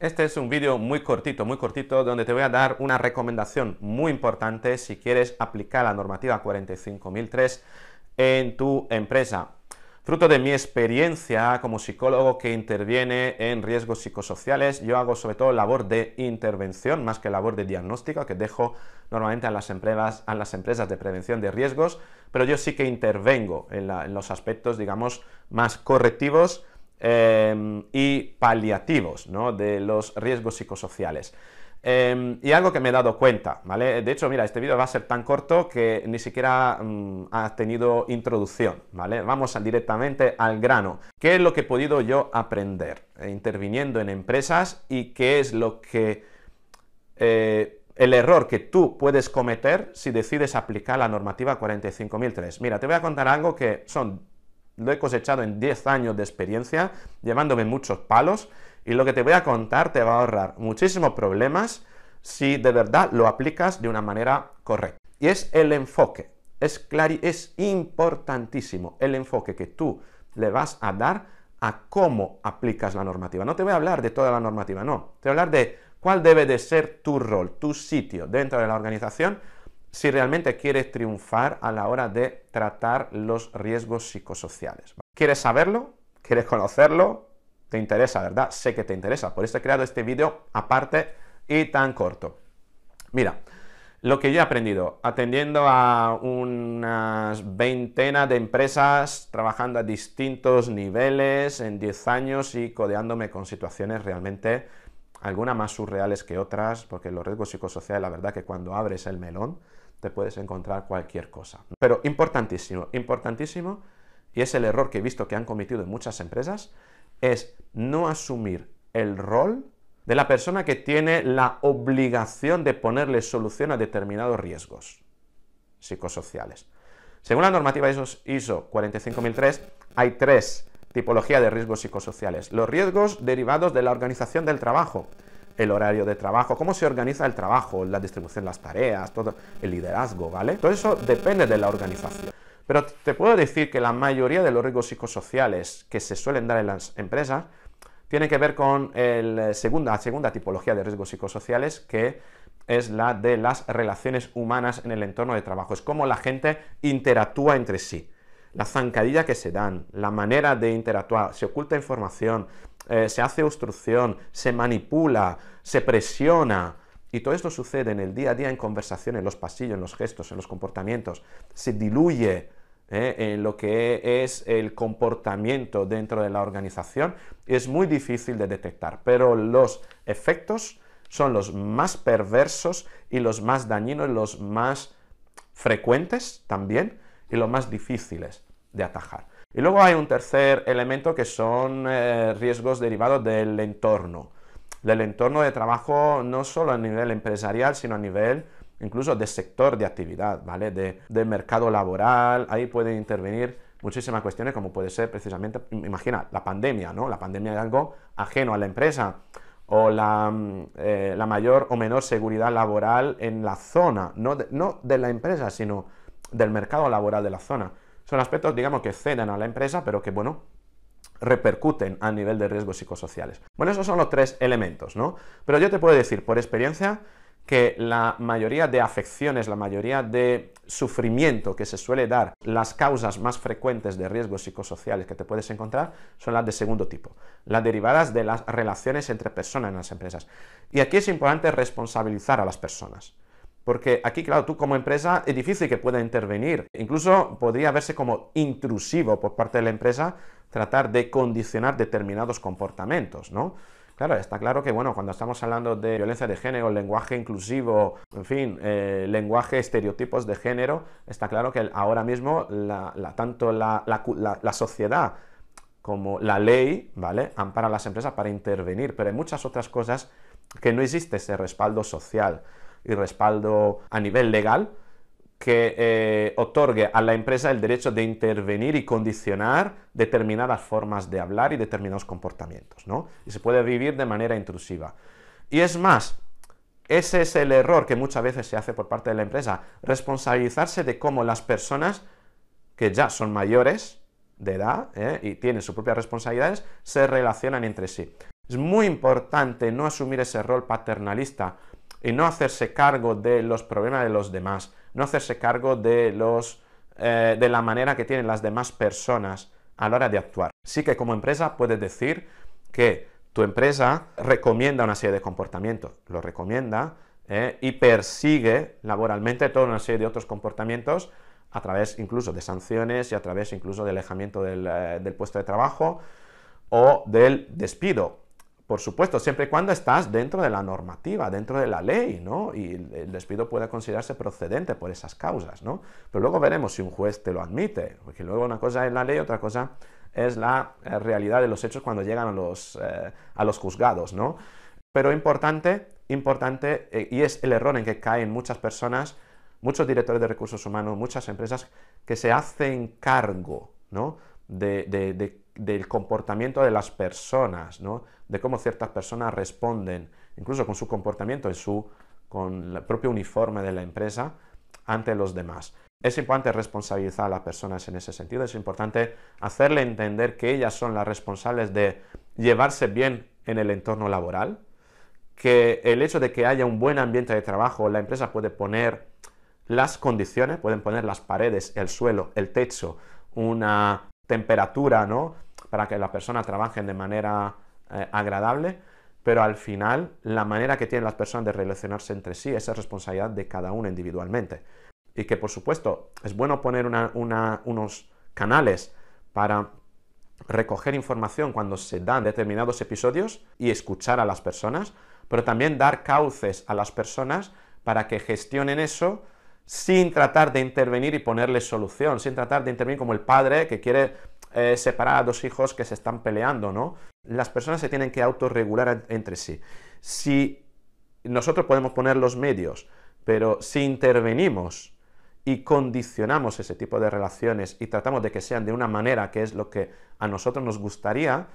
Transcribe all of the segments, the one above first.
Este es un vídeo muy cortito, muy cortito, donde te voy a dar una recomendación muy importante si quieres aplicar la normativa 45003 en tu empresa. Fruto de mi experiencia como psicólogo que interviene en riesgos psicosociales, yo hago sobre todo labor de intervención más que labor de diagnóstico, que dejo normalmente a las empresas, a las empresas de prevención de riesgos, pero yo sí que intervengo en, en los aspectos, digamos, más correctivos Em, y paliativos de los riesgos psicosociales. Em, y algo que me he dado cuenta, ¿vale? De hecho, mira, este vídeo va a ser tan corto que ni siquiera mm, ha tenido introducción, ¿vale? Vamos directamente al grano. ¿Qué es lo que he podido yo aprender eh, interviniendo en empresas y qué es lo que... Eh, el error que tú puedes cometer si decides aplicar la normativa 45003. Mira, te voy a contar algo que son lo he cosechado en 10 años de experiencia, llevándome muchos palos, y lo que te voy a contar te va a ahorrar muchísimos problemas si de verdad lo aplicas de una manera correcta. Y es el enfoque, es, claro es importantísimo el enfoque que tú le vas a dar a cómo aplicas la normativa. No te voy a hablar de toda la normativa, no, te voy a hablar de cuál debe de ser tu rol, tu sitio dentro de la organización si realmente quieres triunfar a la hora de tratar los riesgos psicosociales. ¿Quieres saberlo? ¿Quieres conocerlo? ¿Te interesa, verdad? Sé que te interesa, por eso he creado este vídeo aparte y tan corto. Mira, lo que yo he aprendido atendiendo a unas veintena de empresas, trabajando a distintos niveles en 10 años y codeándome con situaciones realmente algunas más surreales que otras, porque los riesgos psicosociales, la verdad que cuando abres el melón, te puedes encontrar cualquier cosa. Pero importantísimo, importantísimo, y es el error que he visto que han cometido en muchas empresas, es no asumir el rol de la persona que tiene la obligación de ponerle solución a determinados riesgos psicosociales. Según la normativa ISO 45003, hay tres tipologías de riesgos psicosociales. Los riesgos derivados de la organización del trabajo, el horario de trabajo, cómo se organiza el trabajo, la distribución de las tareas, todo el liderazgo, ¿vale? Todo eso depende de la organización. Pero te puedo decir que la mayoría de los riesgos psicosociales que se suelen dar en las empresas tiene que ver con la eh, segunda tipología de riesgos psicosociales, que es la de las relaciones humanas en el entorno de trabajo. Es cómo la gente interactúa entre sí la zancadilla que se dan, la manera de interactuar, se oculta información, eh, se hace obstrucción, se manipula, se presiona. Y todo esto sucede en el día a día, en conversaciones, en los pasillos, en los gestos, en los comportamientos. Se diluye eh, en lo que es el comportamiento dentro de la organización. Es muy difícil de detectar, pero los efectos son los más perversos y los más dañinos, los más frecuentes también, y los más difíciles de atajar. Y luego hay un tercer elemento que son eh, riesgos derivados del entorno, del entorno de trabajo no solo a nivel empresarial, sino a nivel incluso de sector de actividad, ¿vale? De, mercado laboral, ahí pueden intervenir muchísimas cuestiones como puede ser precisamente, imagina, la pandemia, ¿no? La pandemia de algo ajeno a la empresa o mm, eh, la, mayor o menor seguridad laboral en la zona, no no de la empresa, sino del mercado laboral de la zona. Son aspectos, digamos, que ceden a la empresa, pero que, bueno, repercuten a nivel de riesgos psicosociales. Bueno, esos son los tres elementos, ¿no? Pero yo te puedo decir, por experiencia, que la mayoría de afecciones, la mayoría de sufrimiento que se suele dar, las causas más frecuentes de riesgos psicosociales que te puedes encontrar son las de segundo tipo, las derivadas de las relaciones entre personas en las empresas. Y aquí es importante responsabilizar a las personas. Porque aquí, claro, tú como empresa es difícil que pueda intervenir. Incluso podría verse como intrusivo por parte de la empresa tratar de condicionar determinados comportamientos, ¿no? Claro, está claro que, bueno, cuando estamos hablando de violencia de género, lenguaje inclusivo, en fin, eh, lenguaje, estereotipos de género, está claro que ahora mismo tanto la, sociedad como la ley, ¿vale?, a las empresas para intervenir, pero hay muchas otras cosas que no existe ese respaldo social y respaldo a nivel legal que eh, otorgue a la empresa el derecho de intervenir y condicionar determinadas formas de hablar y determinados comportamientos, ¿no? Y se puede vivir de manera intrusiva. Y es más, ese es el error que muchas veces se hace por parte de la empresa, responsabilizarse de cómo las personas que ya son mayores de edad ¿eh? y tienen sus propias responsabilidades se relacionan entre sí. Es muy importante no asumir ese rol paternalista y no hacerse cargo de los problemas de los demás, no hacerse cargo de, los, eh, de la manera que tienen las demás personas a la hora de actuar. Sí que como empresa puedes decir que tu empresa recomienda una serie de comportamientos, lo recomienda eh, y persigue laboralmente toda una serie de otros comportamientos a través incluso de sanciones y a través incluso de alejamiento del, eh, del puesto de trabajo o del despido por supuesto, siempre y cuando estás dentro de la normativa, dentro de la ley, ¿no? Y el despido puede considerarse procedente por esas causas, ¿no? Pero luego veremos si un juez te lo admite, porque luego una cosa es la ley, otra cosa es la eh, realidad de los hechos cuando llegan a los, eh, a los juzgados, ¿no? Pero importante, importante, eh, y es el error en que caen muchas personas, muchos directores de recursos humanos, muchas empresas que se hacen cargo, ¿no? de del comportamiento de las personas, ¿no? de cómo ciertas personas responden, incluso con su comportamiento en su, con el propio uniforme de la empresa ante los demás. Es importante responsabilizar a las personas en ese sentido, es importante hacerle entender que ellas son las responsables de llevarse bien en el entorno laboral, que el hecho de que haya un buen ambiente de trabajo, la empresa puede poner las condiciones, pueden poner las paredes, el suelo, el techo, una temperatura, ¿no? para que las personas trabajen de manera eh, agradable, pero al final la manera que tienen las personas de relacionarse entre sí es responsabilidad de cada uno individualmente. Y que por supuesto es bueno poner unos canales para recoger información cuando se dan determinados episodios y escuchar a las personas, pero también dar cauces a las personas para que gestionen eso sin tratar de intervenir y ponerle solución, sin tratar de intervenir como el padre que quiere eh, separar a dos hijos que se están peleando, ¿no? Las personas se tienen que autorregular entre sí. Si nosotros podemos poner los medios, pero si intervenimos y condicionamos ese tipo de relaciones y tratamos de que sean de una manera que es lo que a nosotros nos gustaría,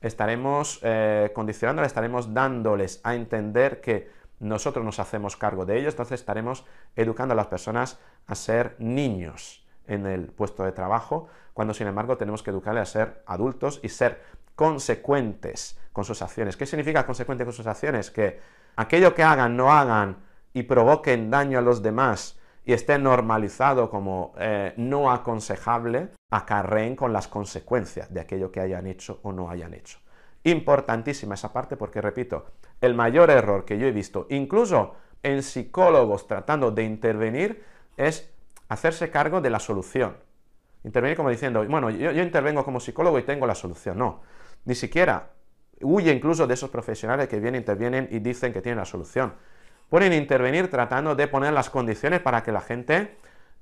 estaremos eh, condicionándoles, estaremos dándoles a entender que nosotros nos hacemos cargo de ellos, entonces estaremos educando a las personas a ser niños en el puesto de trabajo, cuando sin embargo tenemos que educarle a ser adultos y ser consecuentes con sus acciones. ¿Qué significa consecuente con sus acciones? Que aquello que hagan, no hagan y provoquen daño a los demás y esté normalizado como eh, no aconsejable, acarreen con las consecuencias de aquello que hayan hecho o no hayan hecho. Importantísima esa parte porque, repito, el mayor error que yo he visto, incluso en psicólogos tratando de intervenir, es hacerse cargo de la solución. Intervenir como diciendo, bueno, yo, intervengo como psicólogo y tengo la solución. No, ni siquiera huye incluso de esos profesionales que vienen, intervienen y dicen que tienen la solución. Pueden intervenir tratando de poner las condiciones para que la gente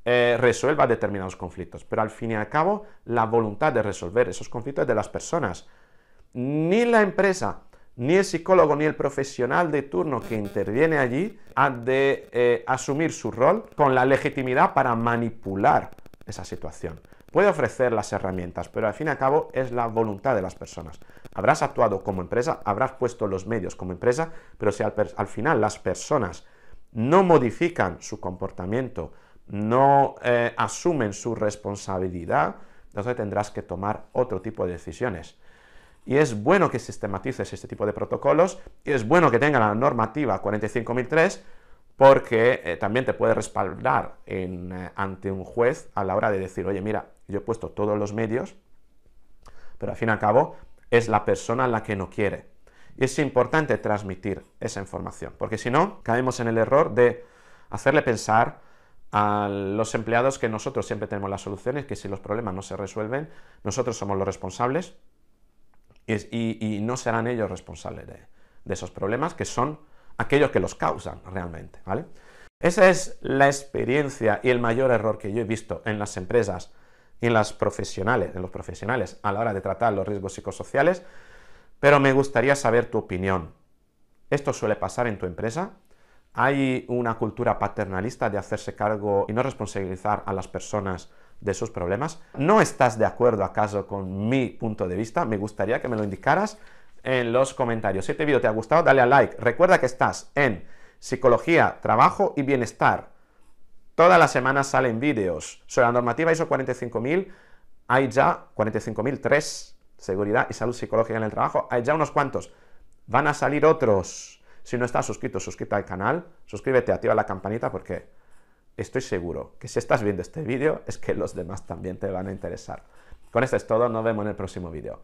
eh, resuelva determinados conflictos. Pero al fin y al cabo, la voluntad de resolver esos conflictos es de las personas. Ni la empresa, ni el psicólogo ni el profesional de turno que interviene allí ha de eh, asumir su rol con la legitimidad para manipular esa situación. Puede ofrecer las herramientas, pero al fin y al cabo es la voluntad de las personas. Habrás actuado como empresa, habrás puesto los medios como empresa, pero si al, final las personas no modifican su comportamiento, no eh, asumen su responsabilidad, entonces tendrás que tomar otro tipo de decisiones. Y es bueno que sistematices este tipo de protocolos y es bueno que tenga la normativa 45003 porque eh, también te puede respaldar eh, ante un juez a la hora de decir, oye, mira, yo he puesto todos los medios, pero al fin y al cabo es la persona la que no quiere. Y es importante transmitir esa información, porque si no, caemos en el error de hacerle pensar a los empleados que nosotros siempre tenemos las soluciones, que si los problemas no se resuelven, nosotros somos los responsables y, no serán ellos responsables de, esos problemas, que son aquellos que los causan realmente, ¿vale? Esa es la experiencia y el mayor error que yo he visto en las empresas y en, las profesionales, en los profesionales a la hora de tratar los riesgos psicosociales, pero me gustaría saber tu opinión. ¿Esto suele pasar en tu empresa? ¿Hay una cultura paternalista de hacerse cargo y no responsabilizar a las personas de esos problemas. ¿No estás de acuerdo acaso con mi punto de vista? Me gustaría que me lo indicaras en los comentarios. Si este vídeo te ha gustado, dale a like. Recuerda que estás en Psicología, Trabajo y Bienestar. Todas las semanas salen vídeos sobre la normativa ISO 45000. Hay ya tres, seguridad y salud psicológica en el trabajo. Hay ya unos cuantos. Van a salir otros. Si no estás suscrito, suscríbete al canal, suscríbete, activa la campanita porque estoy seguro que si estás viendo este vídeo es que los demás también te van a interesar. Con esto es todo, nos vemos en el próximo vídeo.